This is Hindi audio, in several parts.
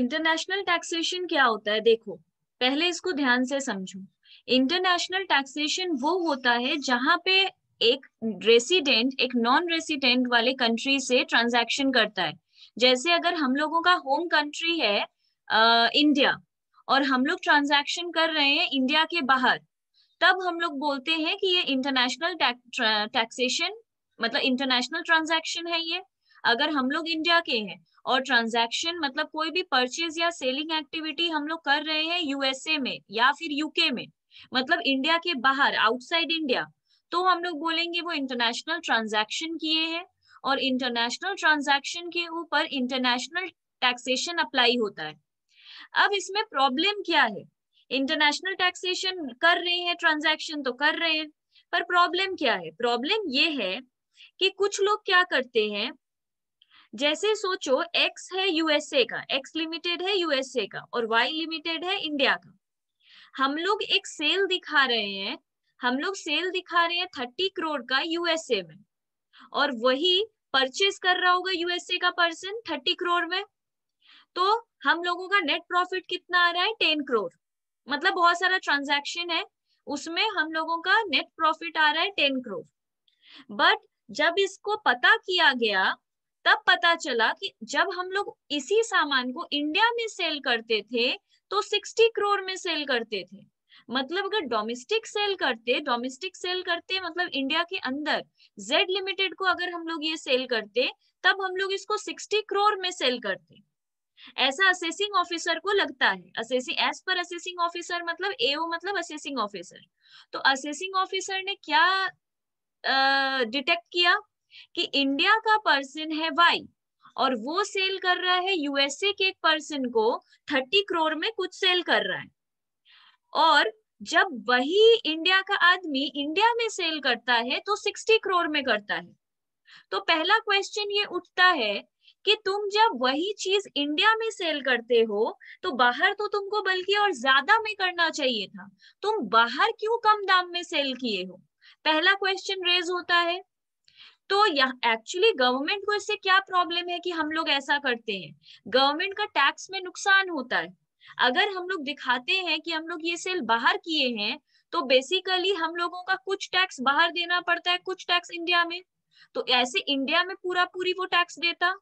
इंटरनेशनल टैक्सेशन क्या होता है देखो पहले इसको ध्यान से समझो इंटरनेशनल टैक्सेशन वो होता है जहां पे एक रेसिडेंट एक नॉन रेसिडेंट वाले कंट्री से ट्रांजैक्शन करता है जैसे अगर हम लोगों का होम कंट्री है आ, इंडिया और हम लोग ट्रांजैक्शन कर रहे हैं इंडिया के बाहर तब हम लोग बोलते हैं कि ये इंटरनेशनल टैक्सेशन मतलब इंटरनेशनल ट्रांजैक्शन है ये अगर हम लोग इंडिया के हैं और ट्रांजैक्शन मतलब कोई भी परचेज या सेलिंग एक्टिविटी हम लोग कर रहे हैं यूएसए में या फिर यूके में मतलब इंडिया के बाहर आउटसाइड इंडिया तो हम लोग बोलेंगे वो इंटरनेशनल ट्रांजैक्शन किए हैं और इंटरनेशनल ट्रांजैक्शन के ऊपर इंटरनेशनल टैक्सेशन अप्लाई होता है अब इसमें प्रॉब्लम क्या है इंटरनेशनल टैक्सेशन कर रहे हैं ट्रांजेक्शन तो कर रहे हैं पर प्रॉब्लम क्या है प्रॉब्लम ये है कि कुछ लोग क्या करते हैं जैसे सोचो एक्स है यूएसए का एक्स लिमिटेड है यूएसए का और वाई लिमिटेड है इंडिया का हम लोग एक सेल दिखा रहे हैं हम लोग सेल दिखा रहे हैं थर्टी करोड़ का यूएसए में और वही परचेस कर रहा होगा यूएसए का पर्सन थर्टी करोड़ में तो हम लोगों का नेट प्रॉफिट कितना आ रहा है टेन करोड़ मतलब बहुत सारा ट्रांजेक्शन है उसमें हम लोगों का नेट प्रॉफिट आ रहा है टेन करोड़ बट जब इसको पता किया गया तब पता चला कि जब हम लोग इसी सामान को इंडिया में सेल करते थे तो 60 करोड़ में सेल करते थे मतलब अगर डोमेस्टिक सेल करते डोमेस्टिक सेल करते मतलब इंडिया के अंदर जेड लिमिटेड को अगर हम लोग ये सेल करते तब हम लोग इसको 60 करोड़ में सेल करते ऐसा असेसिंग ऑफिसर को लगता है असेसिंग एज पर असेसिंग ऑफिसर मतलब एओ मतलब असेसिंग ऑफिसर तो असेसिंग ऑफिसर ने क्या डिटेक्ट किया कि इंडिया का पर्सन है वाई और वो सेल कर रहा है यूएसए के एक पर्सन को थर्टी करोड़ में कुछ सेल कर रहा है और जब वही इंडिया का आदमी इंडिया में सेल करता है तो सिक्सटी करोड़ में करता है तो पहला क्वेश्चन ये उठता है कि तुम जब वही चीज इंडिया में सेल करते हो तो बाहर तो तुमको बल्कि और ज्यादा में करना चाहिए था तुम बाहर क्यों कम दाम में सेल किए हो पहला क्वेश्चन रेज होता है तो एक्चुअली गवर्नमेंट को इससे क्या प्रॉब्लम है कि हम लोग ऐसा करते हैं गवर्नमेंट का टैक्स में नुकसान होता है अगर हम लोग दिखाते हैं कि हम लोग ये सेल बाहर किए हैं तो बेसिकली हम लोगों का कुछ टैक्स बाहर देना पड़ता है कुछ टैक्स इंडिया में तो ऐसे इंडिया में पूरा पूरी वो टैक्स देता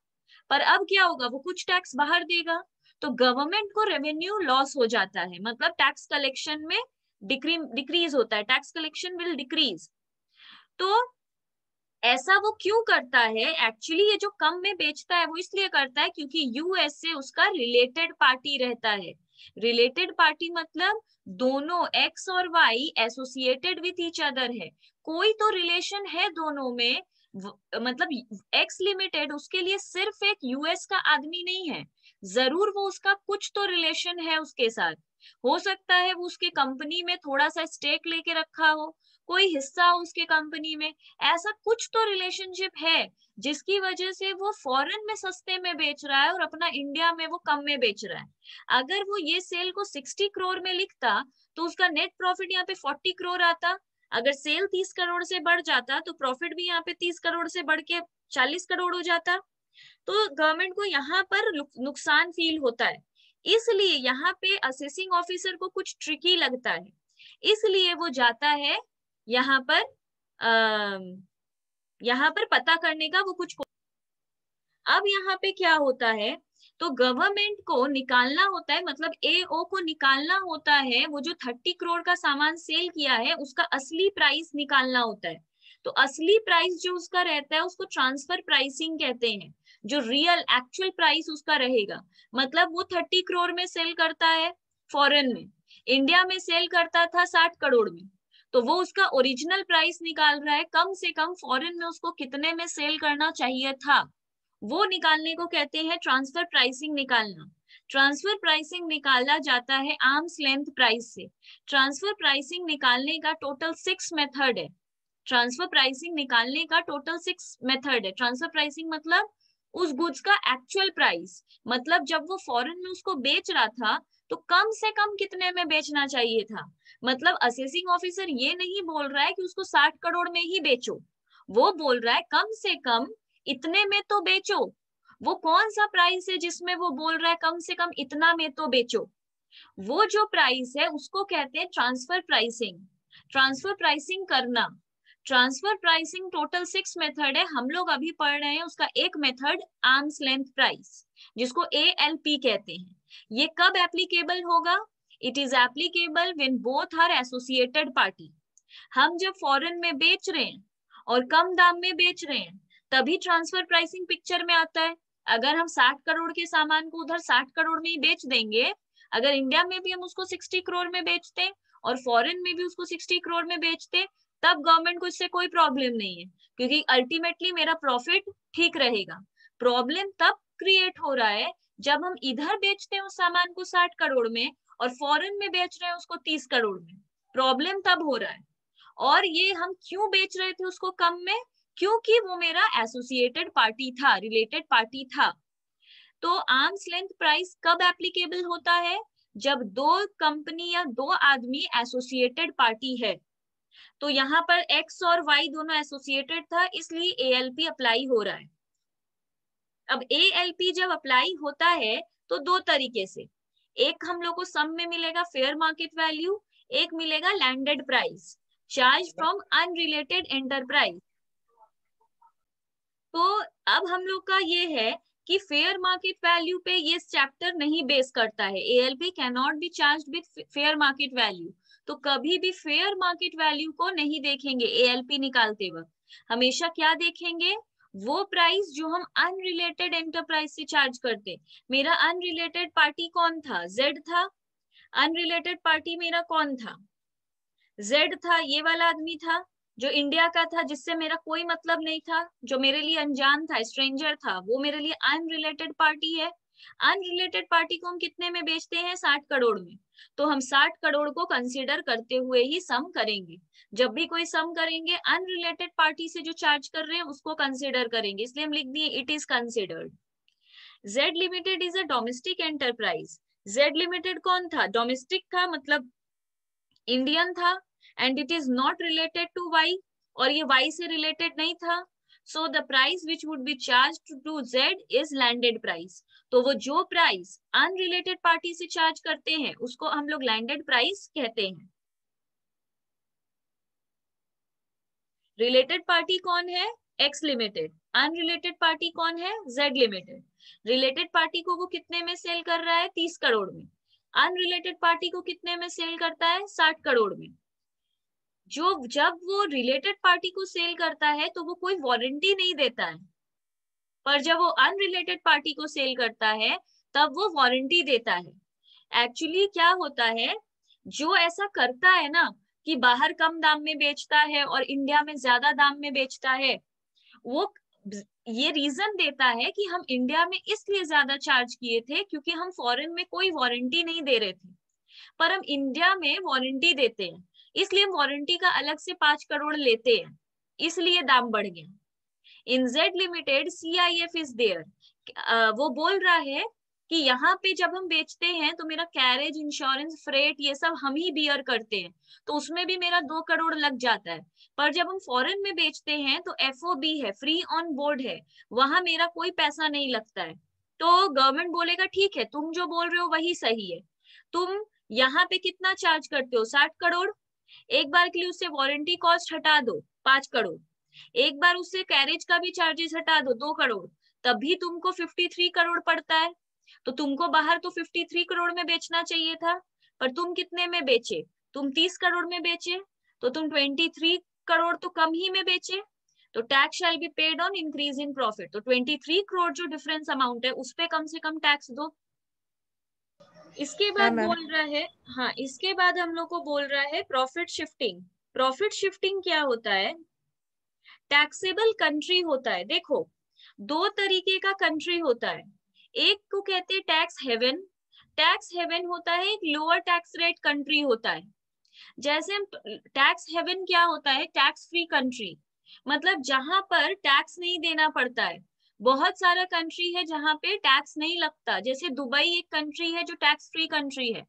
पर अब क्या होगा वो कुछ टैक्स बाहर देगा तो गवर्नमेंट को रेवेन्यू लॉस हो जाता है मतलब टैक्स कलेक्शन में डिक्रीज होता है टैक्स कलेक्शन विल डिक्रीज तो ऐसा वो क्यों करता है एक्चुअली ये जो कम में बेचता है वो इसलिए करता है क्योंकि यूएस से उसका रिलेटेड पार्टी रहता है रिलेटेड पार्टी मतलब दोनों एक्स और Y associated with each other है कोई तो रिलेशन है दोनों में मतलब एक्स लिमिटेड उसके लिए सिर्फ एक यूएस का आदमी नहीं है जरूर वो उसका कुछ तो रिलेशन है उसके साथ हो सकता है वो उसके कंपनी में थोड़ा सा स्टेक लेके रखा हो कोई हिस्सा उसके कंपनी में ऐसा कुछ तो रिलेशनशिप है जिसकी वजह से वो फॉरेन में सस्ते में बेच रहा है और अपना इंडिया में वो कम में बेच रहा है अगर वो ये सेल को सिक्सटी करोड़ में लिखता तो उसका नेट प्रॉफिट यहाँ पे फोर्टी करोड़ आता अगर सेल तीस करोड़ से बढ़ जाता तो प्रॉफिट भी यहाँ पे तीस करोड़ से बढ़ के चालीस करोड़ हो जाता तो गवर्नमेंट को यहाँ पर नुकसान फील होता है इसलिए यहाँ पे असेसिंग ऑफिसर को कुछ ट्रिकी लगता है इसलिए वो जाता है यहाँ पर अः यहाँ पर पता करने का वो कुछ अब यहाँ पे क्या होता है तो गवर्नमेंट को निकालना होता है मतलब एओ को निकालना होता है वो जो थर्टी करोड़ का सामान सेल किया है उसका असली प्राइस निकालना होता है तो असली प्राइस जो उसका रहता है उसको ट्रांसफर प्राइसिंग कहते हैं जो रियल एक्चुअल प्राइस उसका रहेगा मतलब वो थर्टी करोड़ में सेल करता है फॉरेन में इंडिया में सेल करता था साठ करोड़ में तो वो उसका ओरिजिनल प्राइस निकाल रहा है कम से कम फॉरेन में उसको कितने में सेल करना चाहिए था वो निकालने को कहते हैं ट्रांसफर प्राइसिंग निकालना ट्रांसफर प्राइसिंग निकाला जाता है आर्म्स लेंथ प्राइस से ट्रांसफर प्राइसिंग निकालने का टोटल सिक्स मेथड है ट्रांसफर प्राइसिंग निकालने का टोटल सिक्स मेथड है ट्रांसफर प्राइसिंग मतलब उस गुड्स का एक्चुअल प्राइस मतलब जब वो फॉरेन में उसको बेच रहा था तो कम से कम कितने में बेचना चाहिए था मतलब असेसिंग ऑफिसर ये नहीं बोल रहा है कि उसको साठ करोड़ में ही बेचो वो बोल रहा है कम से कम इतने में तो बेचो वो कौन सा प्राइस है जिसमें वो बोल रहा है कम से कम इतना में तो बेचो वो जो प्राइस है उसको कहते हैं ट्रांसफर प्राइसिंग ट्रांसफर प्राइसिंग करना transfer pricing total six method है हम लोग अभी पढ़ रहे हैं उसका एक मेथड आर्म्स लेंथ प्राइस जिसको ए कहते हैं ये कब एप्लीकेबल होगा it is applicable when both are associated party हम जब फॉरेन में बेच रहे हैं और कम दाम में बेच रहे हैं तभी ट्रांसफर प्राइसिंग पिक्चर में आता है अगर हम 60 करोड़ के सामान को उधर 60 करोड़ में ही बेच देंगे अगर इंडिया में भी हम उसको 60 करोड़ में बेचते और फॉरेन में भी उसको 60 करोड़ में बेचते तब गवर्नमेंट को इससे कोई प्रॉब्लम नहीं है क्योंकि अल्टीमेटली मेरा प्रॉफिट ठीक रहेगा प्रॉब्लम तब क्रिएट हो रहा है जब हम इधर बेचते हैं उस सामान को साठ करोड़ में और फॉरेन में बेच रहे हैं उसको तीस करोड़ में प्रॉब्लम तब हो रहा है और ये हम क्यों बेच रहे थे उसको कम में क्योंकि वो मेरा एसोसिएटेड पार्टी था रिलेटेड पार्टी था तो आर्म्स लेंथ प्राइस कब एप्लीकेबल होता है जब दो कंपनी या दो आदमी एसोसिएटेड पार्टी है तो यहाँ पर एक्स और वाई दोनों एसोसिएटेड था इसलिए एएलपी अप्लाई हो रहा है अब ए जब अप्लाई होता है तो दो तरीके से एक हम लोग को सम में मिलेगा फेयर मार्केट वैल्यू एक मिलेगा landed price charge from unrelated enterprise तो अब हम लोग का ये है कि फेयर मार्केट वैल्यू पे ये चैप्टर नहीं बेस करता है A L can not be charge with fair market value तो कभी भी फेयर मार्केट वैल्यू को नहीं देखेंगे पी निकालते वक्त हमेशा क्या देखेंगे वो प्राइस जो हम अनरिलेटेड एंटरप्राइज से चार्ज करते मेरा अनरिलेटेड पार्टी कौन था जेड था अनरिलेटेड पार्टी मेरा कौन था जेड था ये वाला आदमी था जो इंडिया का था जिससे मेरा कोई मतलब नहीं था जो मेरे लिए अनजान था स्ट्रेंजर था वो मेरे लिए अनरिलेटेड पार्टी है अनरिलेटेड पार्टी को हम कितने में बेचते हैं साठ करोड़ में तो हम साठ करोड़ को कंसिडर करते हुए ही सम करेंगे जब भी कोई सम करेंगे अनरिलेटेड पार्टी से जो चार्ज कर रहे हैं उसको कंसिडर करेंगे इसलिए हम लिख दिए it is considered Z Limited is a domestic enterprise. Z Limited कौन था Domestic था मतलब Indian था and it is not related to Y और ये Y से related नहीं था so the price which would be charged to z is landed price तो वो जो प्राइस अनरिलेटेड पार्टी से चार्ज करते हैं उसको हम लोग लैंडेड प्राइस कहते हैं रिलेटेड पार्टी कौन है एक्स लिमिटेड अनरिलेटेड पार्टी कौन है जेड लिमिटेड रिलेटेड पार्टी को वो कितने में सेल कर रहा है तीस करोड़ में अनरिलेटेड पार्टी को कितने में सेल करता है साठ करोड़ में जो जब वो रिलेटेड पार्टी को सेल करता है तो वो कोई वारंटी नहीं देता है पर जब वो अनरिलेटेड पार्टी को सेल करता है तब वो वारंटी देता है एक्चुअली क्या होता है जो ऐसा करता है ना कि बाहर कम दाम में बेचता है और इंडिया में ज्यादा दाम में बेचता है वो ये रीजन देता है कि हम इंडिया में इसलिए ज्यादा चार्ज किए थे क्योंकि हम फॉरेन में कोई वारंटी नहीं दे रहे थे पर हम इंडिया में वारंटी देते हैं इसलिए हम वारंटी का अलग से पांच करोड़ लेते हैं इसलिए दाम बढ़ गया in Z limited C I F is there वो बोल रहा है कि यहाँ पे जब हम बेचते हैं तो मेरा कैरेज इंश्योरेंस फ्रेट ये सब हम ही बियर करते हैं तो उसमें भी मेरा दो करोड़ लग जाता है पर जब हम फॉरेन में बेचते हैं तो एफ है फ्री ऑन बोर्ड है वहां मेरा कोई पैसा नहीं लगता है तो गवर्नमेंट बोलेगा ठीक है तुम जो बोल रहे हो वही सही है तुम यहाँ पे कितना चार्ज करते हो साठ करोड़ एक बार के लिए उससे वारंटी कॉस्ट हटा दो पांच करोड़ एक बार उससे कैरेज का भी चार्जेस हटा दो दो करोड़ तभी तुमको फिफ्टी थ्री करोड़ पड़ता है तो तुमको बाहर तो फिफ्टी थ्री करोड़ में बेचना चाहिए था पर तुम कितने में बेचे तुम तीस करोड़ में बेचे तो तुम ट्वेंटी थ्री करोड़ तो कम ही में बेचे तो tax shall be paid on increase in profit तो 23 करोड़ जो डिफरेंस अमाउंट है उस पे कम से कम टैक्स दो इसके हाँ, बाद बोल रहा है हाँ इसके बाद हम लोग को बोल रहा है प्रॉफिट शिफ्टिंग प्रॉफिट शिफ्टिंग क्या होता है टैक्सेबल कंट्री होता है देखो दो तरीके का कंट्री होता है एक को कहते हैं टैक्स हेवन टैक्स हेवन होता है एक लोअर टैक्स रेट कंट्री होता है जैसे टैक्स हेवन क्या होता है टैक्स फ्री कंट्री मतलब जहां पर टैक्स नहीं देना पड़ता है बहुत सारा कंट्री है जहां पे टैक्स नहीं लगता जैसे दुबई एक कंट्री है जो टैक्स फ्री कंट्री है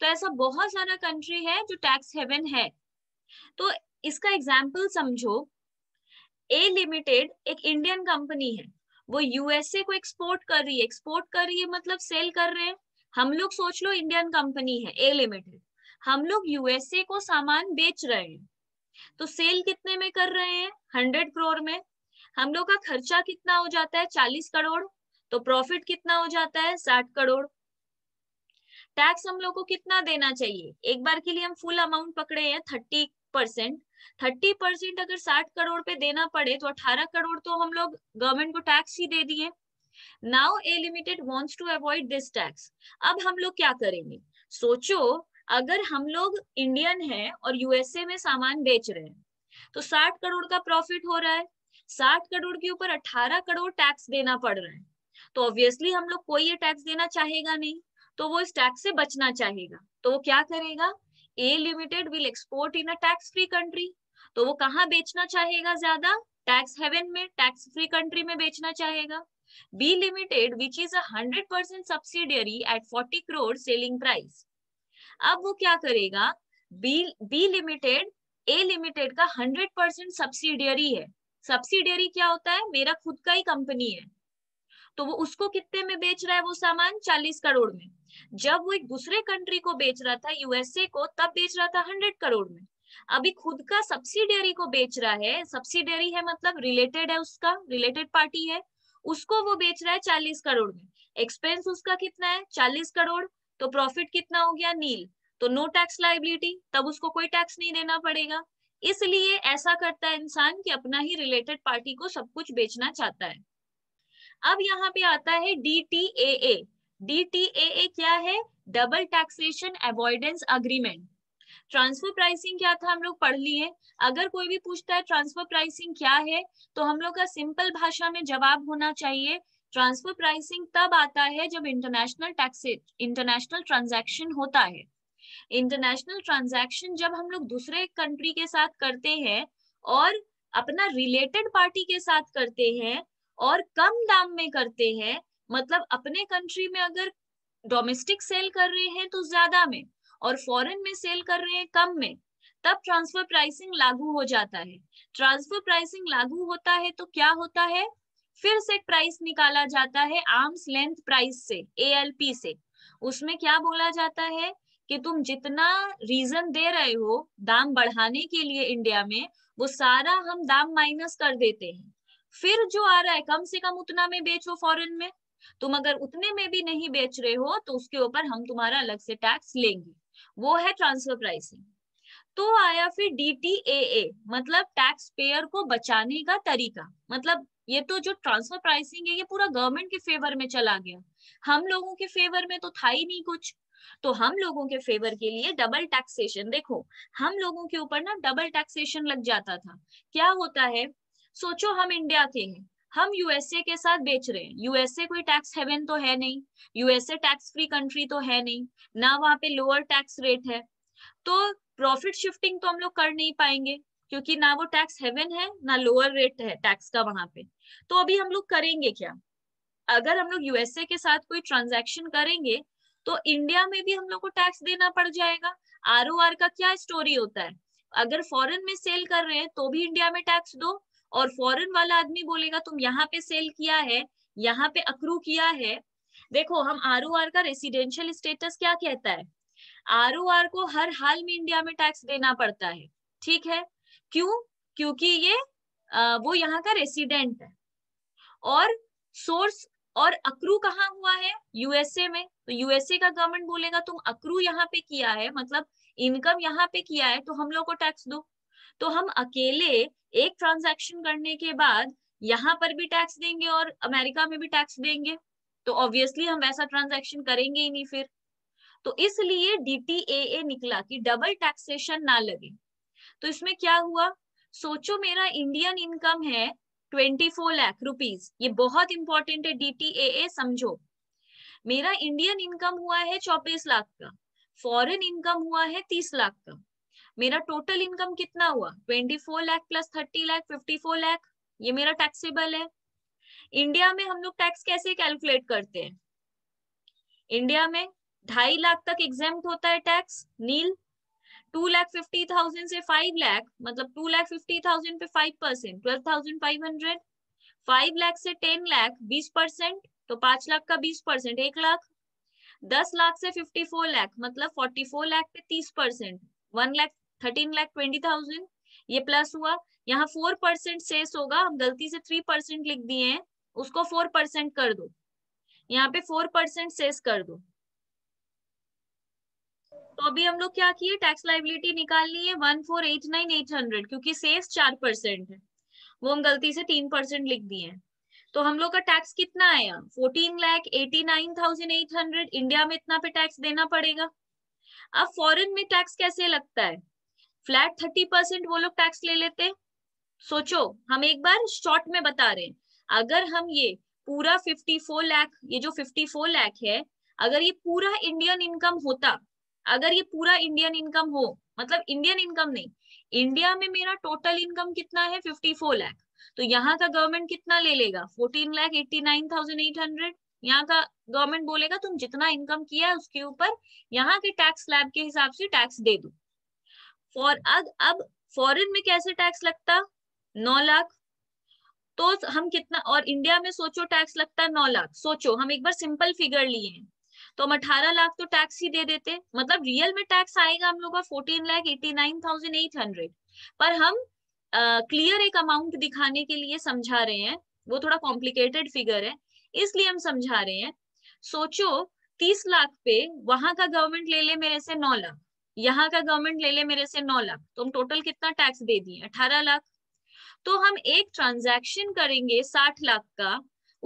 तो ऐसा बहुत सारा कंट्री है जो टैक्स हेवन है तो इसका एग्जाम्पल समझो ए लिमिटेड एक इंडियन कंपनी है वो यूएसए को एक्सपोर्ट कर रही है एक्सपोर्ट कर रही है मतलब सेल कर रहे हैं हम लोग सोच लो इंडियन कंपनी है ए लिमिटेड हम लोग यूएसए को सामान बेच रहे हैं तो सेल कितने में कर रहे हैं हंड्रेड करोड़ में हम लोग का खर्चा कितना हो जाता है चालीस करोड़ तो प्रॉफिट कितना हो जाता है साठ करोड़ टैक्स हम लोग को कितना देना चाहिए एक बार के लिए हम फुल अमाउंट पकड़े हैं थर्टी परसेंट थर्टी परसेंट अगर साठ करोड़ पे देना पड़े तो अठारह करोड़ तो हम लोग गवर्नमेंट को टैक्स ही दे दिए now A limited wants to avoid this tax अब हम लोग क्या करेंगे सोचो अगर हम लोग इंडियन हैं और यूएसए में सामान बेच रहे हैं तो साठ करोड़ का प्रॉफिट हो रहा है साठ करोड़ के ऊपर अठारह करोड़ टैक्स देना पड़ रहा है तो ऑब्वियसली हम लोग कोई ये टैक्स देना चाहेगा नहीं तो वो इस टैक्स से बचना चाहेगा तो वो क्या करेगा A limited will export in a tax free country तो वो कहाँ बेचना चाहेगा ज्यादा टैक्स हेवन में टैक्स फ्री कंट्री में बेचना चाहेगा B limited which is a hundred percent subsidiary at forty crore selling price अब वो क्या करेगा B B limited A limited का हंड्रेड परसेंट सब्सिडियरी है सब्सिडियरी क्या होता है मेरा खुद का ही कंपनी है तो वो उसको कितने में बेच रहा है वो सामान चालीस करोड़ में जब वो एक दूसरे कंट्री को बेच रहा था यूएसए को तब बेच रहा था हंड्रेड करोड़ में अभी खुद का सब्सिडियरी को बेच रहा है सब्सिडियरी है मतलब रिलेटेड है उसका रिलेटेड पार्टी है उसको वो बेच रहा है चालीस करोड़ में एक्सपेंस उसका कितना है चालीस करोड़ तो प्रॉफिट कितना हो गया नील तो नो टैक्स लाइबिलिटी तब उसको कोई टैक्स नहीं देना पड़ेगा इसलिए ऐसा करता है इंसान कि अपना ही रिलेटेड पार्टी को सब कुछ बेचना चाहता है अब यहाँ पे आता है D T A A D T A A क्या है double taxation avoidance agreement transfer pricing क्या था हम लोग पढ़ लिए अगर कोई भी पूछता है ट्रांसफर प्राइसिंग क्या है तो हम लोग का सिंपल भाषा में जवाब होना चाहिए ट्रांसफर प्राइसिंग तब आता है जब इंटरनेशनल टैक्स इंटरनेशनल ट्रांजैक्शन होता है इंटरनेशनल ट्रांजैक्शन जब हम लोग दूसरे कंट्री के साथ करते हैं और अपना रिलेटेड पार्टी के साथ करते हैं और कम दाम में करते हैं मतलब अपने कंट्री में अगर डोमेस्टिक सेल कर रहे हैं तो ज्यादा में और फॉरेन में सेल कर रहे हैं कम में तब ट्रांसफर प्राइसिंग लागू हो जाता है ट्रांसफर प्राइसिंग लागू होता है तो क्या होता है फिर से प्राइस निकाला जाता है आर्म्स लेंथ प्राइस से ए से उसमें क्या बोला जाता है कि तुम जितना रीजन दे रहे हो दाम बढ़ाने के लिए इंडिया में वो सारा हम दाम माइनस कर देते हैं फिर जो आ रहा है कम से कम उतना में बेचो फॉरेन में तुम अगर उतने में भी नहीं बेच रहे हो तो उसके ऊपर हम तुम्हारा अलग से टैक्स लेंगे वो है ट्रांसफर प्राइसिंग तो आया फिर डी मतलब टैक्स पेयर को बचाने का तरीका मतलब ये तो जो ट्रांसफर प्राइसिंग है ये पूरा गवर्नमेंट के फेवर में चला गया हम लोगों के फेवर में तो था ही नहीं कुछ तो हम लोगों के फेवर के लिए डबल टैक्सेशन देखो हम लोगों के ऊपर ना डबल टैक्सेशन लग जाता था क्या होता है सोचो हम इंडिया के हैं हम यूएसए के साथ बेच रहे हैं यूएसए कोई टैक्स हेवन तो है नहीं यूएसए टैक्स फ्री कंट्री तो है नहीं ना वहां पे लोअर टैक्स रेट है तो प्रॉफिट शिफ्टिंग तो हम लोग कर नहीं पाएंगे क्योंकि ना वो टैक्स हेवन है ना लोअर रेट है टैक्स का वहां पे तो अभी हम लोग करेंगे क्या अगर हम लोग यूएसए के साथ कोई ट्रांजेक्शन करेंगे तो इंडिया में भी हम लोग को टैक्स देना पड़ जाएगा आर का क्या स्टोरी होता है अगर फॉरेन में सेल कर रहे हैं तो भी इंडिया में टैक्स दो और फॉरेन वाला आदमी बोलेगा तुम यहाँ पे सेल किया है यहाँ पे अक्रू किया है देखो हम आर का रेसिडेंशियल स्टेटस क्या कहता है आर को हर हाल में इंडिया में टैक्स देना पड़ता है ठीक है क्यों क्योंकि ये आ, वो यहाँ का रेसिडेंट है और सोर्स और अक्रू कहाँ हुआ है यूएसए में तो यूएसए का गवर्नमेंट बोलेगा तुम अक्रू यहाँ पे किया है मतलब इनकम यहाँ पे किया है तो हम लोग को टैक्स दो तो हम अकेले एक ट्रांजैक्शन करने के बाद यहाँ पर भी टैक्स देंगे और अमेरिका में भी टैक्स देंगे तो ऑब्वियसली हम वैसा ट्रांजैक्शन करेंगे ही नहीं फिर तो इसलिए डी निकला कि डबल टैक्सेशन ना लगे तो इसमें क्या हुआ सोचो मेरा इंडियन इनकम है 24 लाख रुपीस ये बहुत इंपॉर्टेंट है डी समझो मेरा इंडियन इनकम हुआ है चौबीस लाख का फॉरेन इनकम हुआ है तीस लाख का मेरा टोटल इनकम कितना हुआ twenty four lakh plus thirty lakh fifty four lakh ये मेरा टैक्सेबल है इंडिया में हम लोग टैक्स कैसे कैलकुलेट करते हैं इंडिया में ढाई लाख तक एग्जाम होता है tax nil two lakh fifty thousand से फाइव लैख मतलब टू लैख फिफ्टी थाउजेंड पे five percent twelve thousand five hundred five lakh से टेन लैख बीस परसेंट तो पांच लाख का बीस परसेंट एक लाख दस लाख से फिफ्टी फोर लैख मतलब फोर्टी फोर लैख पे तीस percent one lakh thirteen lakh twenty thousand ये प्लस हुआ यहाँ फोर परसेंट सेस होगा हम गलती से थ्री परसेंट लिख दिए हैं उसको फोर परसेंट कर दो यहाँ पे फोर परसेंट सेस कर दो तो अभी हम लोग क्या किए टैक्स लाइबिलिटी निकालनी है one four eight nine eight hundred क्योंकि सेस चार परसेंट है वो हम गलती से तीन परसेंट लिख दिए हैं तो हम लोग का टैक्स कितना आया fourteen lakh eighty nine thousand eight hundred India में इतना पे टैक्स देना पड़ेगा अब फॉरेन में टैक्स कैसे लगता है फ्लैट थर्टी परसेंट वो लोग टैक्स ले लेते सोचो हम एक बार शॉर्ट में बता रहे हैं अगर हम ये पूरा फिफ्टी फोर लैख ये जो फिफ्टी फोर लैख है अगर ये पूरा इंडियन इनकम होता अगर ये पूरा इंडियन इनकम हो मतलब इंडियन इनकम नहीं इंडिया में मेरा टोटल इनकम कितना है फिफ्टी फोर लैख तो यहाँ का गवर्नमेंट कितना ले लेगा fourteen lakh eighty nine thousand eight hundred यहाँ का गवर्नमेंट बोलेगा तुम जितना इनकम किया है उसके ऊपर यहाँ के टैक्स स्लैब के हिसाब से टैक्स दे दू फॉर अग अब फॉरेन में कैसे टैक्स लगता नौ लाख तो हम कितना और इंडिया में सोचो टैक्स लगता नौ लाख सोचो हम एक बार सिंपल फिगर लिए तो हम अठारह लाख तो टैक्स ही दे देते मतलब रियल में टैक्स आएगा हम लोग का fourteen lakh eighty nine thousand eight hundred पर हम क्लियर uh, एक अमाउंट दिखाने के लिए समझा रहे हैं वो थोड़ा कॉम्प्लिकेटेड फिगर है इसलिए हम समझा रहे हैं सोचो तीस लाख पे वहां का गवर्नमेंट ले ले मेरे से नौ लाख यहाँ का गवर्नमेंट ले ले मेरे से नौ लाख तो हम टोटल कितना टैक्स दे दिए अठारह लाख तो हम एक ट्रांजैक्शन करेंगे साठ लाख का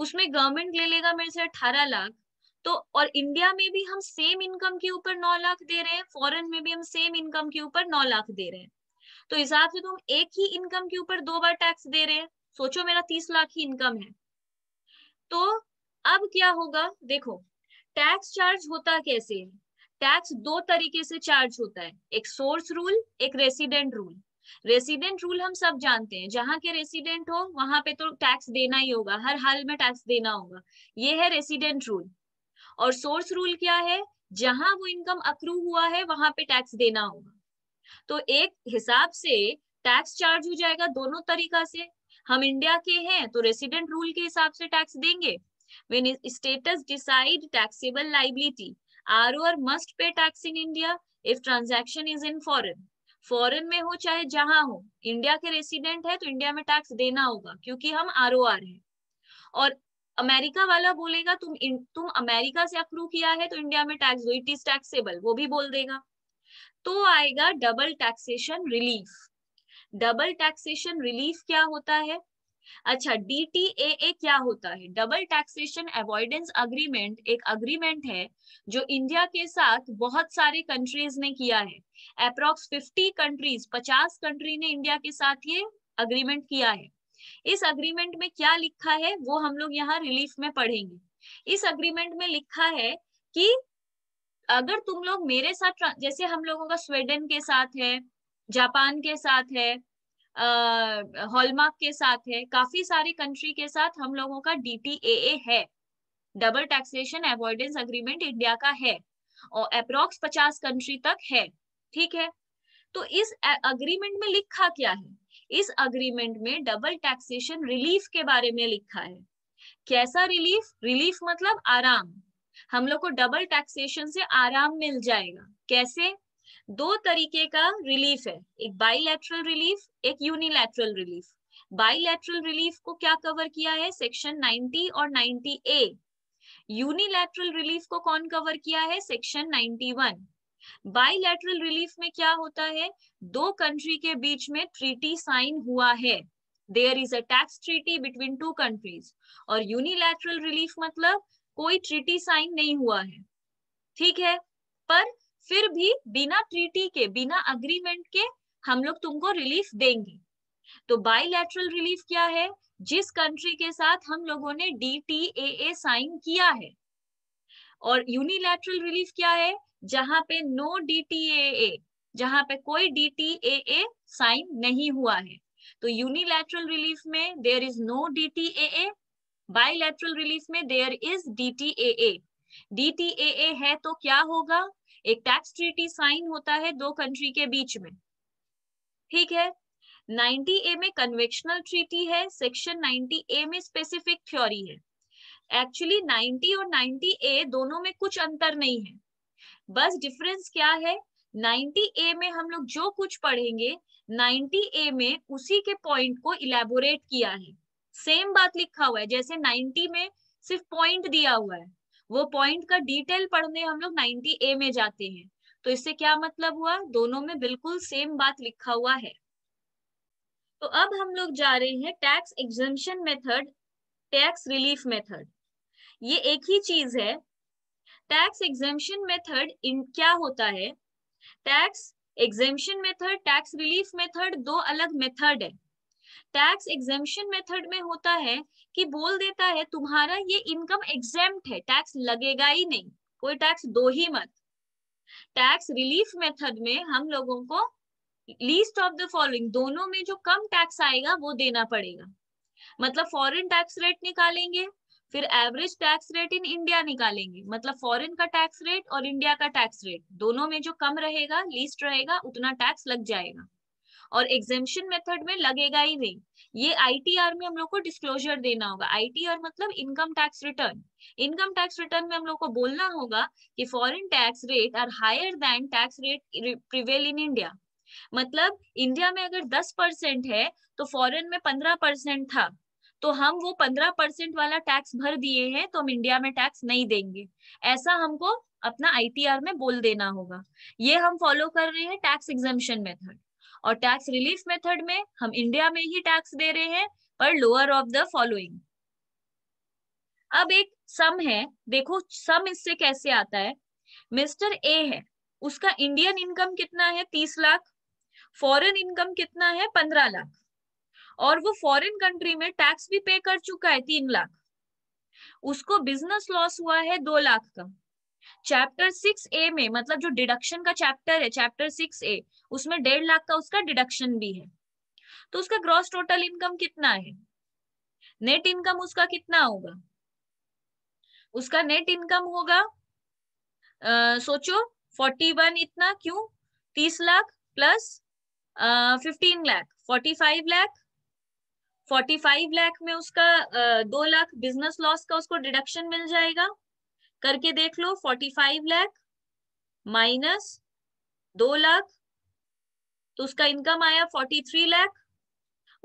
उसमें गवर्नमेंट ले लेगा मेरे से अठारह लाख तो और इंडिया में भी हम सेम इनकम के ऊपर नौ लाख दे रहे हैं फॉरन में भी हम सेम इनकम के ऊपर नौ लाख दे रहे हैं तो हिसाब से तो हम एक ही इनकम के ऊपर दो बार टैक्स दे रहे हैं सोचो मेरा तीस लाख ही इनकम है तो अब क्या होगा देखो टैक्स चार्ज होता कैसे है टैक्स दो तरीके से चार्ज होता है एक सोर्स रूल एक रेसिडेंट रूल रेसिडेंट रूल हम सब जानते हैं जहाँ के रेसिडेंट हो वहां पे तो टैक्स देना ही होगा हर हाल में टैक्स देना होगा ये है रेसिडेंट रूल और सोर्स रूल क्या है जहां वो इनकम अक्रू हुआ है वहां पे टैक्स देना होगा तो एक हिसाब से टैक्स चार्ज हो जाएगा दोनों तरीका से हम इंडिया के हैं तो रेसिडेंट रूल के हिसाब से टैक्स देंगे when status decide taxable liability are must pay tax in India if transaction is in foreign foreign में हो चाहे जहां हो इंडिया के रेसिडेंट है तो इंडिया में टैक्स देना होगा क्योंकि हम आर हैं और अमेरिका वाला बोलेगा तुम इन, तुम अमेरिका से अप्रूव किया है तो इंडिया में टैक्स दो इट इज टैक्सेबल वो भी बोल देगा तो आएगा double taxation relief double taxation relief क्या होता है अच्छा डी क्या होता है डबल टैक्सेशन अवॉइडेंस अग्रीमेंट एक अग्रीमेंट है जो इंडिया के साथ बहुत सारे कंट्रीज ने किया है अप्रोक्स 50 कंट्रीज 50 कंट्री ने इंडिया के साथ ये अग्रीमेंट किया है इस अग्रीमेंट में क्या लिखा है वो हम लोग यहाँ रिलीफ में पढ़ेंगे इस अग्रीमेंट में लिखा है कि अगर तुम लोग मेरे साथ जैसे हम लोगों का स्वीडन के साथ है जापान के साथ है हॉलमार्क के साथ है काफी सारी कंट्री के साथ हम लोगों का डीटीएए है double taxation avoidance agreement India का है और अप्रोक्स पचास कंट्री तक है ठीक है तो इस अग्रीमेंट में लिखा क्या है इस अग्रीमेंट में डबल टैक्सेशन रिलीफ के बारे में लिखा है कैसा रिलीफ रिलीफ मतलब आराम हम लोग को डबल टैक्सेशन से आराम मिल जाएगा कैसे दो तरीके का रिलीफ है एक बाइलेट्रल रिलीफ एक यूनिलैटरल रिलीफ बाइलेट्रल रिलीफ को क्या कवर किया है सेक्शन 90 और 90 ए यूनिलैटरल रिलीफ को कौन कवर किया है सेक्शन 91 बाइलेट्रल रिलीफ में क्या होता है दो कंट्री के बीच में ट्रीटी साइन हुआ है there is a tax treaty between two countries और यूनिलैटरल रिलीफ मतलब कोई ट्रीटी साइन नहीं हुआ है ठीक है पर फिर भी बिना ट्रीटी के बिना अग्रीमेंट के हम लोग तुमको रिलीफ देंगे तो बाइलेटरल रिलीफ क्या है जिस कंट्री के साथ हम लोगों ने डी साइन किया है और यूनिलैटरल रिलीफ क्या है जहां पे नो डी जहां पे कोई डी साइन नहीं हुआ है तो यूनिलैटरल रिलीफ में there is no D T A bilateral relief में there is D T A D है तो क्या होगा एक टैक्स ट्रीटी साइन होता है दो कंट्री के बीच में ठीक है 90 ए में कन्वेक्शनल ट्रीटी है सेक्शन 90 ए में स्पेसिफिक थ्योरी है एक्चुअली 90 और 90 ए दोनों में कुछ अंतर नहीं है बस डिफरेंस क्या है 90 ए में हम लोग जो कुछ पढ़ेंगे 90 ए में उसी के पॉइंट को इलेबोरेट किया है सेम बात लिखा हुआ है जैसे 90 में सिर्फ पॉइंट दिया हुआ है वो पॉइंट का डिटेल पढ़ने हम लोग नाइनटी ए में जाते हैं तो इससे क्या मतलब हुआ दोनों में बिल्कुल सेम बात लिखा हुआ है तो अब हम लोग जा रहे हैं tax exemption method tax relief method ये एक ही चीज है टैक्स एग्जेंशन मेथड इन क्या होता है tax exemption method tax relief method दो अलग मेथड है टैक्स एग्जेंशन मेथड में होता है कि बोल देता है तुम्हारा ये इनकम एग्जाम है टैक्स लगेगा ही नहीं कोई टैक्स दो ही मत टैक्स रिलीफ मेथड में हम लोगों को लीस्ट ऑफ द फॉलोइंग दोनों में जो कम टैक्स आएगा वो देना पड़ेगा मतलब फॉरेन टैक्स रेट निकालेंगे फिर average tax rate in India निकालेंगे मतलब फॉरेन का टैक्स रेट और इंडिया का टैक्स रेट दोनों में जो कम रहेगा लीस्ट रहेगा उतना टैक्स लग जाएगा और एग्जेम्शन मेथड में लगेगा ही नहीं ये आईटीआर में हम लोग को डिस्क्लोजर देना होगा आईटीआर मतलब income tax return income tax return में हम लोग को बोलना होगा कि foreign tax rate are higher than tax rate prevail in India मतलब इंडिया में अगर दस परसेंट है तो फॉरेन में पंद्रह परसेंट था तो हम वो पंद्रह परसेंट वाला टैक्स भर दिए हैं तो हम इंडिया में टैक्स नहीं देंगे ऐसा हमको अपना आईटीआर में बोल देना होगा ये हम फॉलो कर रहे हैं टैक्स एग्जामेशन मेथड और टैक्स रिलीफ मेथड में हम इंडिया में ही टैक्स दे रहे हैं पर लोअर ऑफ द फॉलोइंग अब एक सम है देखो सम इससे कैसे आता है मिस्टर ए है उसका इंडियन इनकम कितना है तीस लाख फॉरेन इनकम कितना है पंद्रह लाख और वो फॉरेन कंट्री में टैक्स भी पे कर चुका है तीन लाख उसको बिजनेस लॉस हुआ है दो लाख का चैप्टर सिक्स ए में मतलब जो डिडक्शन का चैप्टर है चैप्टर सिक्स ए उसमें डेढ़ लाख का उसका डिडक्शन भी है तो उसका ग्रॉस टोटल इनकम कितना है नेट इनकम उसका कितना होगा उसका नेट इनकम होगा आ, सोचो फोर्टी वन इतना क्यों तीस lakh plus fifteen lakh forty five lakh forty five lakh में उसका आ, दो लाख बिजनेस लॉस का उसको डिडक्शन मिल जाएगा करके देख लो फोर्टी फाइव लाख माइनस दो लाख तो उसका इनकम आया फोर्टी थ्री लाख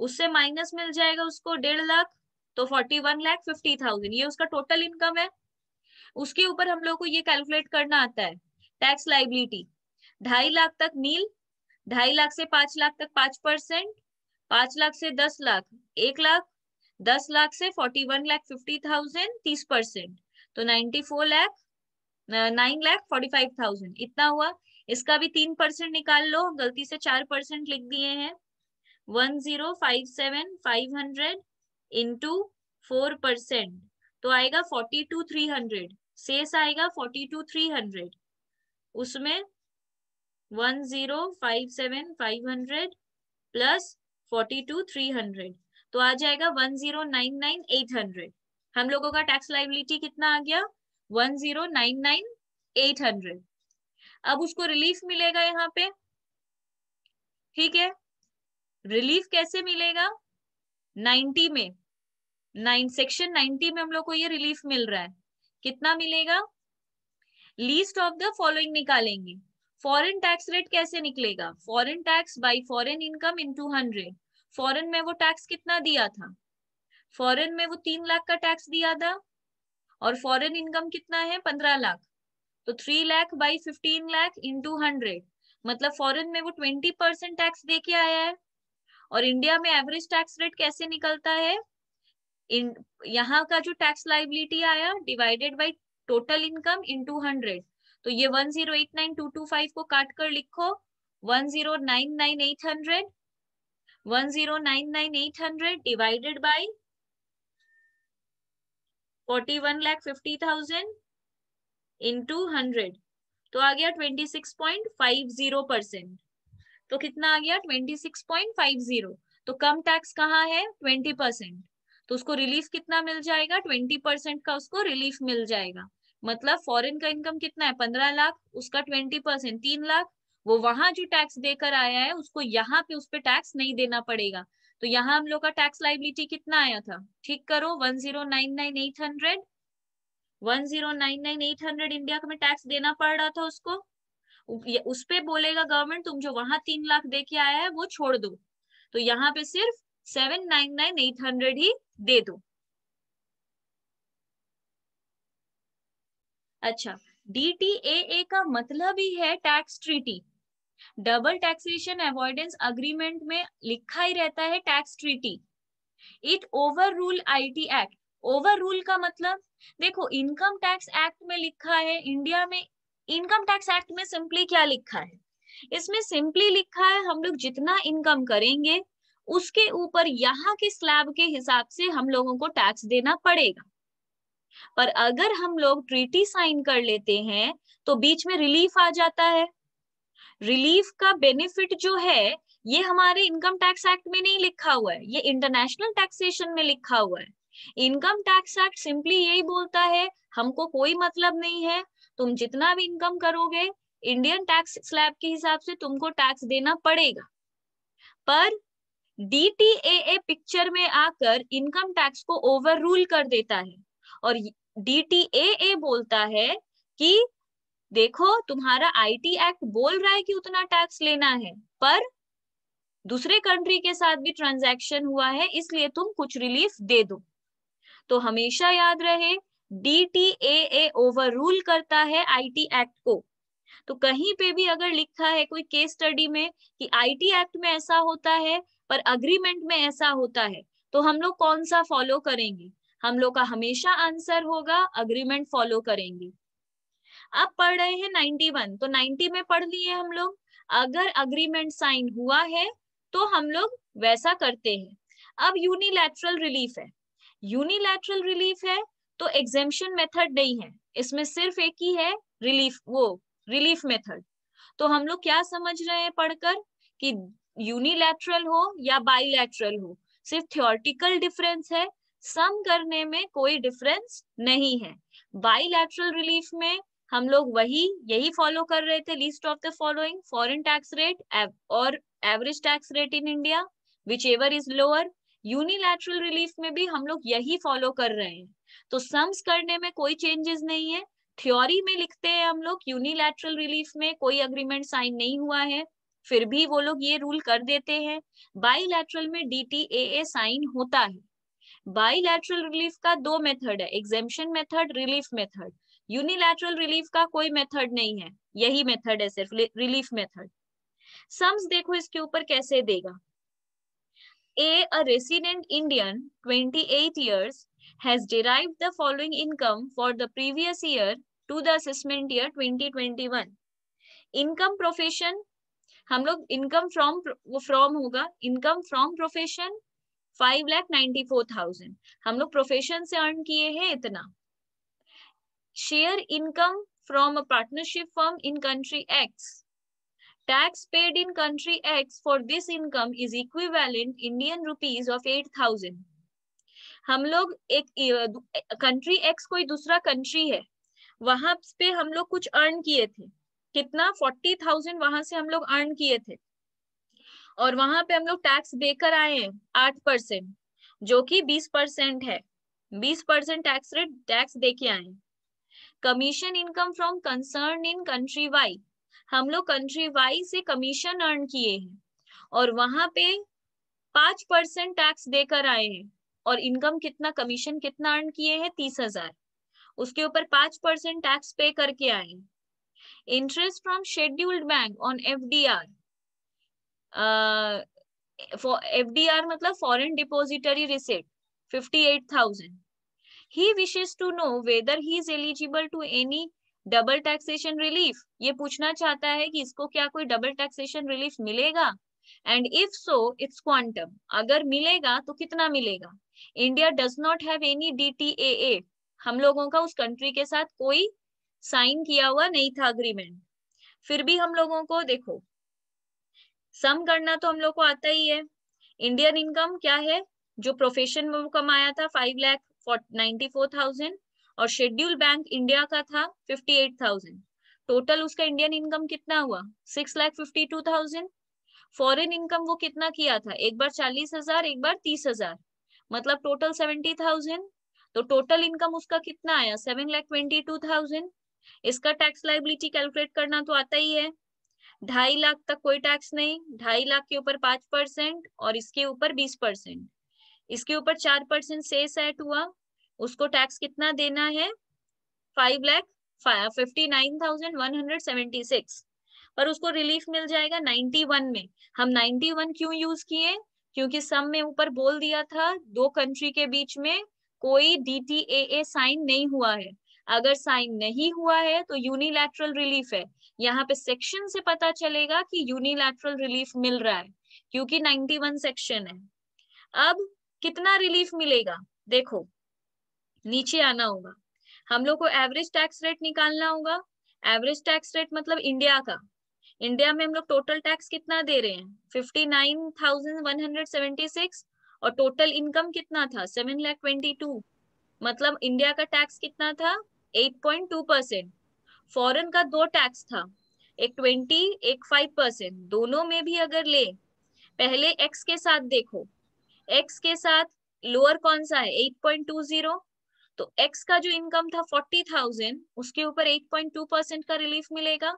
उससे माइनस मिल जाएगा उसको डेढ़ लाख तो forty one lakh fifty thousand ये उसका टोटल इनकम है उसके ऊपर हम लोग को ये कैलकुलेट करना आता है टैक्स लाइबिलिटी ढाई लाख तक नील ढाई लाख से पांच लाख तक पांच परसेंट पांच लाख से दस लाख एक लाख दस लाख से forty one lakh fifty thousand तीस परसेंट तो ninety four lakh nine lakh forty five thousand इतना हुआ इसका भी तीन परसेंट निकाल लो गलती से चार परसेंट लिख दिए हैं one zero five seven five hundred into four percent तो आएगा फोर्टी टू थ्री हंड्रेड शेष आएगा फोर्टी टू थ्री हंड्रेड उसमें one zero five seven five hundred plus forty two three hundred तो आ जाएगा one zero nine nine eight hundred हम लोगों का टैक्स लाइबिलिटी कितना आ गया one zero nine nine eight hundred अब उसको रिलीफ मिलेगा यहाँ पे ठीक है रिलीफ कैसे मिलेगा 90 में नाइन सेक्शन 90 में हम लोग को ये रिलीफ मिल रहा है कितना मिलेगा लीस्ट ऑफ द फॉलोइंग निकालेंगे फॉरेन टैक्स रेट कैसे निकलेगा foreign tax by foreign income into hundred foreign में वो टैक्स कितना दिया था फॉरेन में वो तीन लाख का टैक्स दिया था और फॉरेन इनकम कितना है पंद्रह लाख तो three lakh by fifteen lakh into hundred मतलब फॉरेन में वो ट्वेंटी परसेंट टैक्स दे के आया है और इंडिया में एवरेज टैक्स रेट कैसे निकलता है इन यहाँ का जो टैक्स लाइबिलिटी आया divided by total income into hundred तो ये one zero eight nine two two five को काट कर लिखो one zero nine nine eight hundred one zero nine nine eight hundred divided by forty one lakh fifty thousand into hundred तो आ गया twenty six point five zero percent तो कितना आ गया twenty six point five zero तो कम टैक्स कहाँ है ट्वेंटी परसेंट तो उसको रिलीफ कितना मिल जाएगा ट्वेंटी परसेंट का उसको रिलीफ मिल जाएगा मतलब फॉरेन का इनकम कितना है पंद्रह लाख उसका ट्वेंटी परसेंट तीन लाख वो वहां जो टैक्स देकर आया है उसको यहाँ पे उस पर टैक्स नहीं देना पड़ेगा तो यहाँ हम लोग का टैक्स लाइबिलिटी कितना आया था ठीक करो one zero nine nine eight hundred one zero nine nine eight hundred India में टैक्स देना पड़ रहा था उसको उस पे बोलेगा गवर्नमेंट तुम जो वहां तीन लाख दे के आया है वो छोड़ दो तो यहाँ पे सिर्फ seven nine nine eight hundred ही दे दो अच्छा ए का मतलब ही है tax treaty double taxation avoidance agreement में लिखा ही रहता है tax treaty it overrule I T act overrule का मतलब देखो इनकम टैक्स एक्ट में लिखा है इंडिया में इनकम टैक्स एक्ट में सिंपली क्या लिखा है इसमें सिंपली लिखा है हम लोग जितना इनकम करेंगे उसके ऊपर यहाँ के स्लैब के हिसाब से हम लोगों को टैक्स देना पड़ेगा पर अगर हम लोग ट्रीटी साइन कर लेते हैं तो बीच में रिलीफ आ जाता है रिलीफ का बेनिफिट जो है ये हमारे इनकम टैक्स एक्ट में नहीं लिखा हुआ है ये इंटरनेशनल टैक्सेशन में लिखा हुआ है इनकम टैक्स एक्ट सिंपली यही बोलता है हमको कोई मतलब नहीं है तुम जितना भी इनकम करोगे इंडियन टैक्स स्लैब के हिसाब से तुमको टैक्स देना पड़ेगा पर डीटीएए पिक्चर में आकर इनकम टैक्स को ओवर रूल कर देता है और डीटीएए बोलता है कि देखो तुम्हारा आईटी एक्ट बोल रहा है कि उतना टैक्स लेना है पर दूसरे कंट्री के साथ भी ट्रांजैक्शन हुआ है इसलिए तुम कुछ रिलीफ दे दो तो हमेशा याद रहे डी टी ए रूल करता है आईटी एक्ट को तो कहीं पे भी अगर लिखा है कोई केस स्टडी में कि आईटी एक्ट में ऐसा होता है पर अग्रीमेंट में ऐसा होता है तो हम लोग कौन सा फॉलो करेंगे हम लोग का हमेशा आंसर होगा अग्रीमेंट फॉलो करेंगे अब पढ़ रहे हैं वन तो नाइनटी में पढ़ लिए हम लोग अगर अग्रीमेंट साइन हुआ है तो हम लोग वैसा करते हैं अब यूनिलैटरल रिलीफ है यूनिलैटरल रिलीफ है तो एग्जेम्शन मेथड नहीं है इसमें सिर्फ एक ही है रिलीफ वो रिलीफ मेथड तो हम लोग क्या समझ रहे हैं पढ़कर कि यूनिलैटरल हो या बाइलैटरल हो सिर्फ थियोरटिकल डिफरेंस है सम करने में कोई डिफरेंस नहीं है बाइलैटरल रिलीफ में हम लोग वही यही फॉलो कर रहे थे list of the following foreign tax rate और average tax rate in India whichever is lower unilateral relief में भी हम लोग यही फॉलो कर रहे हैं तो सम्स करने में कोई चेंजेस नहीं है थ्योरी में लिखते हैं हम लोग यूनिलैटरल रिलीफ में कोई अग्रीमेंट साइन नहीं हुआ है फिर भी वो लोग ये रूल कर देते हैं बाईलैटरल में डी साइन होता है बाईलैटरल रिलीफ का दो मेथड है exemption method relief method unilateral relief का कोई मेथड नहीं है यही मेथड है सिर्फ रिलीफ मेथड सम्स देखो इसके ऊपर कैसे देगा A, a resident Indian, 28 years, has derived the following income for the previous year to the assessment year 2021. Income profession, हम लोग income from वो from होगा income from profession five lakh ninety four thousand हम लोग profession से earn किए हैं इतना share income from a partnership firm in country X Tax paid in country X for this income is equivalent Indian rupees of 8,000. हम लोग एक कंट्री एक्स कोई दूसरा कंट्री है वहां पे हम लोग कुछ अर्न किए थे कितना फोर्टी थाउजेंड वहां से हम लोग अर्न किए थे और वहां पे हम लोग टैक्स देकर आए हैं आठ परसेंट जो कि बीस परसेंट है बीस परसेंट टैक्स रेट टैक्स देके आए commission income from concern in country Y हम लोग कंट्री वाइज से कमीशन अर्न किए हैं और वहां पे पांच परसेंट टैक्स देकर आए हैं और इनकम कितना कमीशन कितना अर्न किए हैं तीस हजार उसके ऊपर पांच परसेंट टैक्स पे करके आए interest from scheduled bank on F D R F D R मतलब foreign depository receipt fifty eight thousand he wishes to know whether he is eligible to any double taxation relief ये पूछना चाहता है कि इसको क्या कोई डबल टैक्सेशन रिलीफ मिलेगा and if so its quantum अगर मिलेगा तो कितना मिलेगा India does not have any DTAA हम लोगों का उस कंट्री के साथ कोई साइन किया हुआ नहीं था अग्रीमेंट फिर भी हम लोगों को देखो सम करना तो हम लोग को आता ही है इंडियन इनकम क्या है जो प्रोफेशन में कमाया था five lakh ninety four thousand और शेड्यूल बैंक इंडिया का था फिफ्टी एट थाउजेंड टोटल उसका इंडियन इनकम कितना हुआ six lakh fifty two thousand foreign income वो कितना किया था एक बार चालीस हजार एक बार तीस हजार मतलब टोटल सेवेंटी थाउजेंड तो टोटल इनकम उसका कितना आया seven lakh twenty two thousand इसका टैक्स लाइबिलिटी कैलकुलेट करना तो आता ही है ढाई लाख तक कोई टैक्स नहीं ढाई लाख के ऊपर पांच परसेंट और इसके ऊपर बीस परसेंट इसके ऊपर चार परसेंट सेस एट हुआ उसको टैक्स कितना देना है five lakh fifty nine thousand one hundred seventy six पर उसको रिलीफ मिल जाएगा नाइन्टी वन में हम नाइन्टी वन क्यों यूज किए क्योंकि सम में ऊपर बोल दिया था दो कंट्री के बीच में कोई डी टी ए साइन नहीं हुआ है अगर साइन नहीं हुआ है तो यूनिलैटरल रिलीफ है यहाँ पे सेक्शन से पता चलेगा कि यूनिलैटरल रिलीफ मिल रहा है क्योंकि 91 सेक्शन है अब कितना रिलीफ मिलेगा देखो नीचे आना होगा हम लोग को एवरेज टैक्स रेट निकालना होगा एवरेज टैक्स रेट मतलब इंडिया का इंडिया में हम लोग टोटल टैक्स कितना दे रहे हैं fifty nine thousand one hundred seventy six और टोटल इनकम कितना था सेवन लैख ट्वेंटी टू मतलब इंडिया का टैक्स कितना था eight point two percent foreign का दो टैक्स था एक ट्वेंटी एक फाइव परसेंट दोनों में भी अगर ले पहले एक्स के साथ देखो एक्स के साथ लोअर कौन सा है एट पॉइंट टू जीरो तो एक्स का जो इनकम था फोर्टी थाउजेंड उसके ऊपर एट पॉइंट टू परसेंट का रिलीफ मिलेगा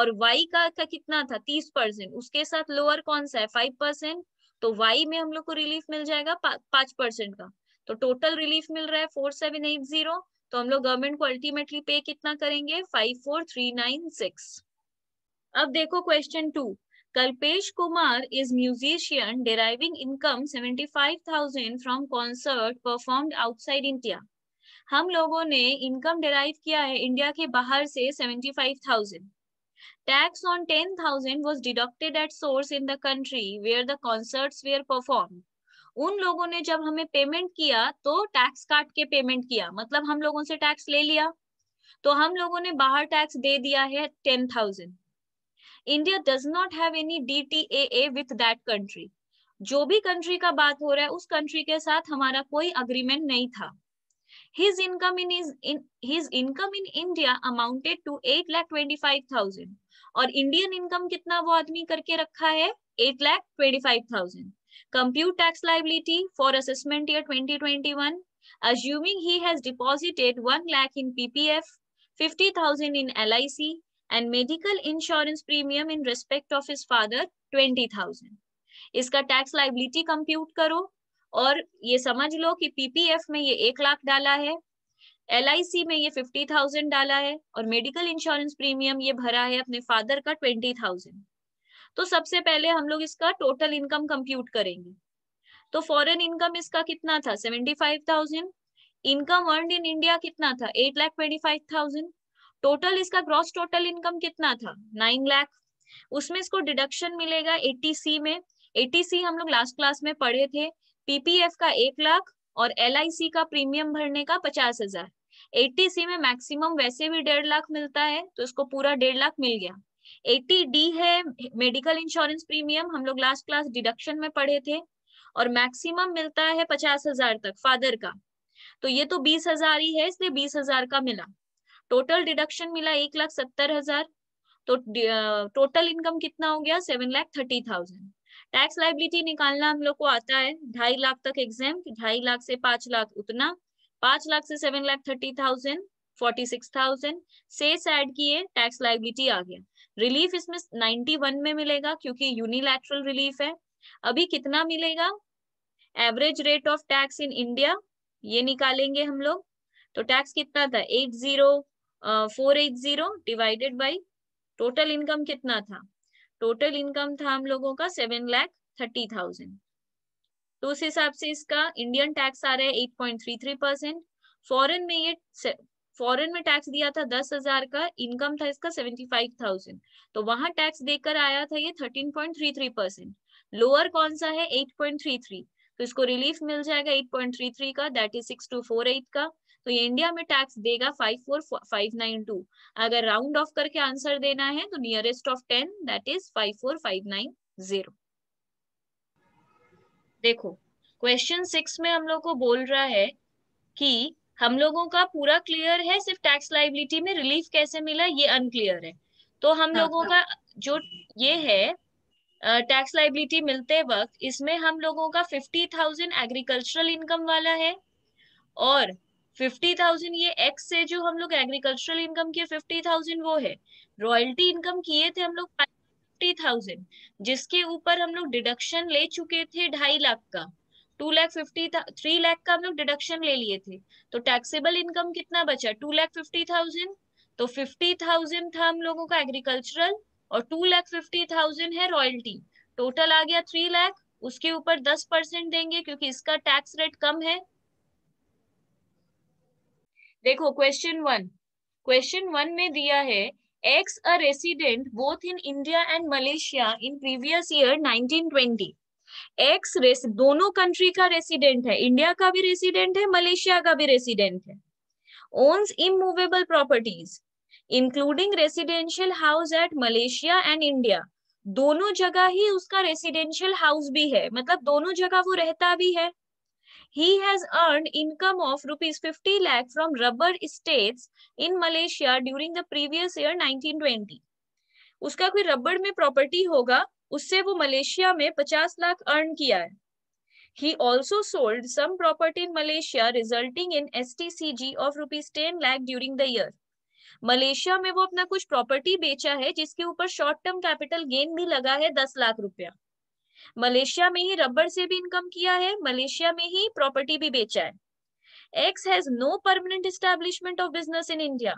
और वाई का, का कितना था तीस परसेंट उसके साथ लोअर कौन सा है फाइव परसेंट तो वाई में हम लोग को रिलीफ मिल जाएगा पांच परसेंट का तो टोटल रिलीफ मिल रहा है फोर सेवन एट जीरो तो हम लोग गवर्नमेंट को अल्टीमेटली पे कितना करेंगे five four three nine six अब देखो question two Kalpesh Kumar is musician is income seventy five thousand from concert perform outside India हम लोगों ने इनकम डिराइव किया है इंडिया के बाहर से seventy five thousand tax on ten thousand was deducted at source in the country where the concert were perform उन लोगों ने जब हमें पेमेंट किया तो टैक्स काट के पेमेंट किया मतलब हम लोगों से टैक्स ले लिया तो हम लोगों ने बाहर टैक्स दे दिया है ten thousand India does not have any D T A A with that country जो भी कंट्री का बात हो रहा है उस कंट्री के साथ हमारा कोई अग्रीमेंट नहीं था his income in his in his income in india amounted to 8 lakh 25000 और indian income कितना वो आदमी करके रखा है eight lakh twenty five thousand compute tax liability for assessment year 2021 assuming he has deposited 1 lakh in ppf 50000 in lic and medical insurance premium in respect of his father 20000 इसका टैक्स लाइबिलिटी कंप्यूट करो और ये समझ लो कि पीपीएफ में ये एक लाख डाला है एल में ये फिफ्टी थाउजेंड डाला है और मेडिकल इंश्योरेंस प्रीमियम ये भरा है अपने फादर का ट्वेंटी थाउजेंड तो सबसे पहले हम लोग इसका टोटल इनकम कंप्यूट करेंगे तो फॉरेन इनकम इसका कितना था seventy five thousand income earn in India कितना था eight lakh twenty five thousand total इसका ग्रॉस टोटल इनकम कितना था नाइन लाख उसमें इसको डिडक्शन मिलेगा एटीसी में एटीसी हम लोग लास्ट क्लास में पढ़े थे पीपीएफ का एक लाख और एल का प्रीमियम भरने का पचास हजार एटीसी में मैक्सिमम वैसे भी डेढ़ लाख मिलता है तो इसको पूरा डेढ़ लाख मिल गया एटी डी है मेडिकल इंश्योरेंस प्रीमियम हम लोग लास्ट क्लास डिडक्शन में पढ़े थे और मैक्सिमम मिलता है पचास हजार तक फादर का तो ये तो बीस हजार ही है इसलिए बीस हजार का मिला टोटल डिडक्शन मिला एक लाख सत्तर हजार तो टोटल इनकम कितना हो गया seven lakh thirty thousand tax liability निकालना हम लोग को आता है ढाई लाख तक एग्जाम ढाई लाख से पांच लाख उतना पांच लाख से seven lakh thirty thousand forty six thousand cess add किए टैक्स लाइबिलिटी आ गया रिलीफ इसमें नाइनटी वन में मिलेगा क्योंकि यूनिलैटरल रिलीफ है अभी कितना मिलेगा average rate of tax in India ये निकालेंगे हम लोग तो टैक्स कितना था eight zero four eight zero divided by total income कितना था टोटल इनकम था हम लोगों का सेवन लैख थर्टी थाउजेंड तो उस हिसाब से इसका इंडियन टैक्स आ रहा है eight point three three percent foreign में ये फॉरेन में टैक्स दिया था दस हजार का इनकम था इसका सेवेंटी फाइव थाउजेंड तो वहां टैक्स देकर आया था ये thirteen point three three percent lower कौन सा है एट पॉइंट थ्री थ्री तो इसको रिलीफ मिल जाएगा एट पॉइंट थ्री थ्री का that is six two four eight का तो ये इंडिया में टैक्स देगा five four five nine two अगर राउंड ऑफ करके आंसर देना है तो nearest of ten that is five four five nine zero देखो क्वेश्चन सिक्स में हम लोग को बोल रहा है कि हम लोगों का पूरा क्लियर है सिर्फ टैक्स लाइबिलिटी में रिलीफ कैसे मिला ये अनक्लियर है तो हम हाँ, लोगों हाँ। का जो ये है टैक्स uh, लाइबिलिटी मिलते वक्त इसमें हम लोगों का फिफ्टी थाउजेंड एग्रीकल्चरल इनकम वाला है और फिफ्टी थाउजेंड ये एक्स से जो हम लोग एग्रीकल्चरल इनकम किए फिफ्टी थाउजेंड वो है रॉयल्टी इनकम किए थे हम लोग फिफ्टी थाउजेंड जिसके ऊपर हम लोग डिडक्शन ले चुके थे ढाई लाख का two lakh fifty three lakh का हम लोग डिडक्शन ले लिए थे तो टैक्सेबल इनकम कितना बचा टू लैख फिफ्टी थाउजेंड तो फिफ्टी थाउजेंड था हम लोगों का एग्रीकल्चरल और टू लैख फिफ्टी थाउजेंड है रॉयल्टी टोटल आ गया थ्री लैख उसके ऊपर दस परसेंट देंगे क्योंकि इसका टैक्स रेट कम है देखो क्वेश्चन वन क्वेश्चन वन में दिया है X a resident both in India and Malaysia in previous year 1920 X रेस दोनों कंट्री का रेसिडेंट है इंडिया का भी रेसिडेंट है मलेशिया का भी रेसिडेंट है owns immovable properties including residential house at Malaysia and India दोनों जगह ही उसका रेसिडेंशियल हाउस भी है मतलब दोनों जगह वो रहता भी है He has earned income of rupees 50 lakh from rubber estates in Malaysia during the previous year 1920. uska koi rubber mein property hoga usse wo malaysia mein 50 lakh earn kiya hai He also sold some property in Malaysia resulting in STCG of rupees 10 lakh during the year. Malaysia में वो अपना कुछ प्रॉपर्टी बेचा है जिसके ऊपर शॉर्ट टर्म कैपिटल गेन भी लगा है दस लाख रुपया मलेशिया में ही रबड़ से भी इनकम किया है मलेशिया में ही प्रॉपर्टी भी बेचा है X has no permanent establishment of business in India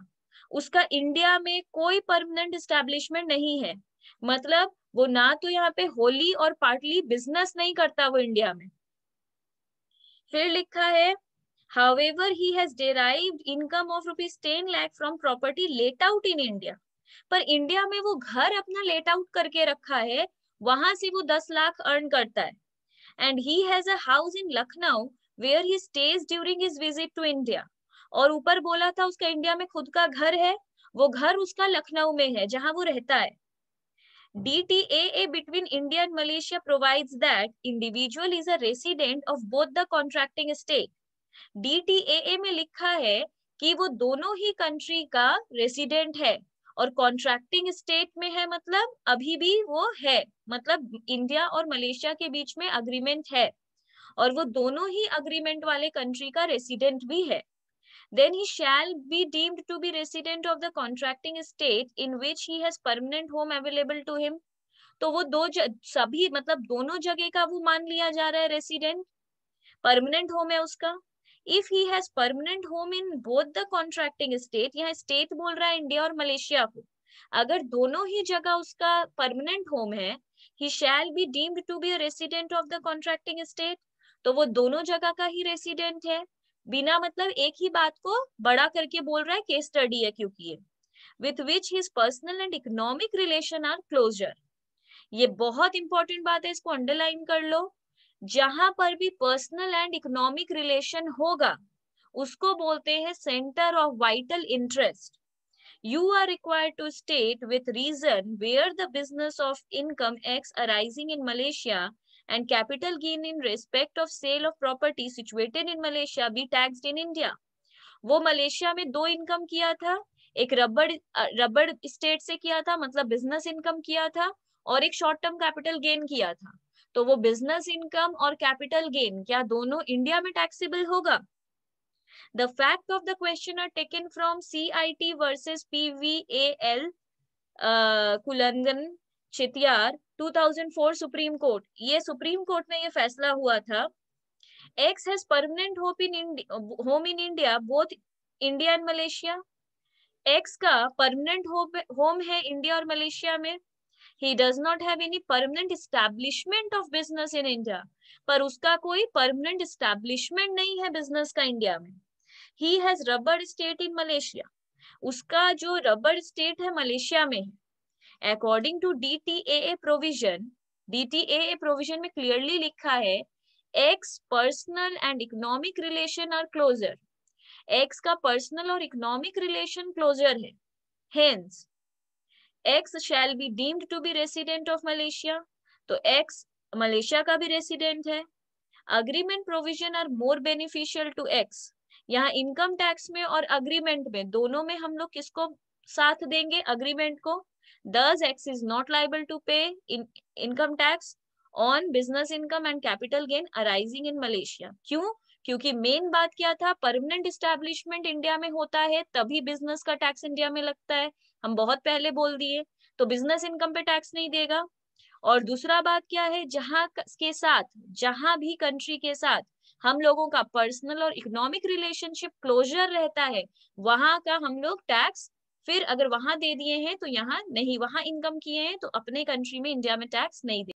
उसका इंडिया में कोई परमानेंट स्टैब्लिशमेंट नहीं है मतलब वो ना तो यहाँ पे होली और पार्टली बिजनेस नहीं करता वो इंडिया में फिर लिखा है however he has derive income of rupees ten lakh from property let out in India पर इंडिया में वो घर अपना लेट आउट करके रखा है वहां से वो दस लाख अर्न करता है and he has a house in Lucknow where he stays during his visit to India और ऊपर बोला था उसका इंडिया में खुद का घर है वो घर उसका लखनऊ में है जहां वो रहता है D T A and Malaysia provide that individual is a resident of both the contracting state D T A A में लिखा है कि वो दोनों ही कंट्री का रेसिडेंट है और कॉन्ट्रैक्टिंग स्टेट में है मतलब अभी भी वो है मतलब इंडिया और मलेशिया के बीच में अग्रीमेंट है और वो दोनों ही अग्रीमेंट वाले कंट्री का रेसिडेंट भी है then he shall be deemed to be resident of the contracting state in which he has permanent home available to him तो वो दो सभी मतलब दोनों जगह का वो मान लिया जा रहा है रेसिडेंट परमानेंट होम है उसका if he has permanent home in both the contracting state यहाँ स्टेट बोल रहा है इंडिया और मलेशिया को अगर दोनों ही जगह उसका परमानेंट होम है he shall be deemed to be resident of the contracting state तो वो दोनों जगह का ही रेसिडेंट है बिना मतलब एक ही बात को बड़ा करके बोल रहा है केस स्टडी है क्योंकि ये with which his personal and economic relation are closer ये बहुत इंपॉर्टेंट बात है इसको अंडरलाइन कर लो जहां पर भी पर्सनल एंड इकोनॉमिक रिलेशन होगा उसको बोलते हैं centre of vital interest you are required to state with reason where the business of income X arising in Malaysia and capital gain in respect of sale of property situated in Malaysia be tax in India वो मलेशिया में दो इनकम किया था एक रबड़ रबड़ स्टेट से किया था मतलब बिजनेस इनकम किया था और एक शॉर्ट टर्म कैपिटल गेन किया था तो वो बिजनेस इनकम और कैपिटल गेन क्या दोनों इंडिया में टैक्सेबल होगा the fact of the question are taken from C I T versus P V A L Kulangan Chettiar 2004 supreme court ये सुप्रीम कोर्ट में ये फैसला हुआ था X has permanent hope in home in India both India and Malaysia X का परमानेंट होम है इंडिया और मलेशिया में he does not have any permanent establishment of business in India. par uska koi permanent establishment nahi hai business ka India mein He has rubber estate in Malaysia. uska jo rubber estate hai Malaysia mein According to DTAA provision, DTAA provision mein clearly likha hai x personal and economic relation are closer x ka personal aur economic relation closer hai hence x shall be deemed to be resident of Malaysia तो एक्स मलेशिया का भी रेसिडेंट है agreement provision are more beneficial to x यहाँ income tax में और agreement में दोनों में हम लोग किसको साथ देंगे अग्रीमेंट को thus X is not liable to pay income tax on business income and capital gain arising in Malaysia क्यों क्योंकि मेन बात क्या था परमानेंट इस्टेब्लिशमेंट इंडिया में होता है तभी बिजनेस का टैक्स इंडिया में लगता है हम बहुत पहले बोल दिए तो बिजनेस इनकम पे टैक्स नहीं देगा और दूसरा बात क्या है जहां के साथ जहां भी कंट्री के साथ हम लोगों का पर्सनल और इकोनॉमिक रिलेशनशिप क्लोजर रहता है वहां का हम लोग टैक्स फिर अगर वहां दे दिए हैं तो यहाँ नहीं वहां इनकम किए हैं तो अपने कंट्री में इंडिया में टैक्स नहीं दे